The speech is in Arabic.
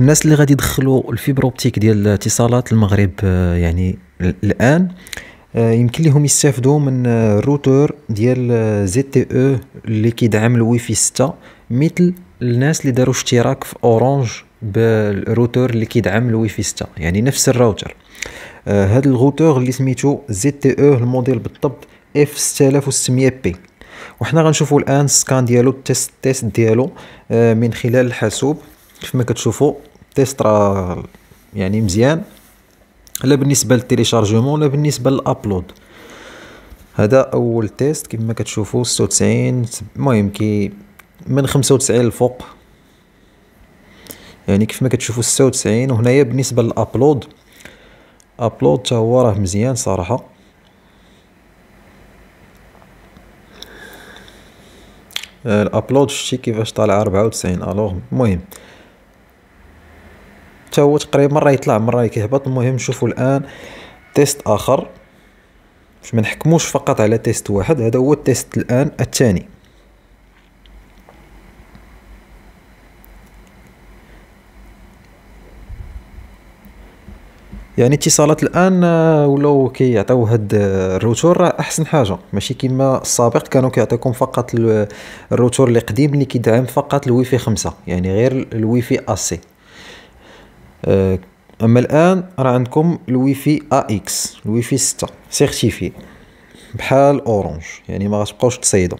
الناس اللي غادي يدخلوا الفيبر اوبتيك ديال الاتصالات المغرب آه، يعني الان آه، يمكن لهم يستافدوا من آه، الروتور ديال زي تي او اللي كيدعم الواي فاي 6 مثل الناس اللي داروا اشتراك في اورانج بالروتور اللي كيدعم الواي فاي 6 يعني نفس الراوتر هذا الروتور اللي سميتو زي تي او الموديل بالضبط اف 6600 بي وحنا غنشوفوا الان السكان ديالو التيست تيست ديالو من خلال الحاسوب كيف ما كتشوفوا تيست راه يعني مزيان لا بالنسبه للتيليشارجمون لا بالنسبه للابلود هذا اول تيست كما كتشوفوا 96 المهم كي من 95 الفوق يعني كيف ما كتشوفوا 96 وهنايا بالنسبه للابلود ابلود حتى هو راه مزيان صراحه الابلود شتي كيفاش طالع 94 الوغ المهم حتى هو تقريبا مره يطلع مره كيهبط المهم نشوفوا الان تيست اخر باش ما نحكموش فقط على تيست واحد هذا هو التيست الان الثاني يعني اتصالات الان آه، ولاو كيعطيو هاد الروتور راه احسن حاجه ماشي كما السابق كانوا كيعطيكم فقط الروتور القديم قديم اللي كيدعم فقط الويفي خمسة يعني غير الويفي اسي آه، اما الان راه عندكم الويفي ا اكس الويفي 6 سيرتيفي بحال اورانج يعني ما غتبقاوش تصيدوا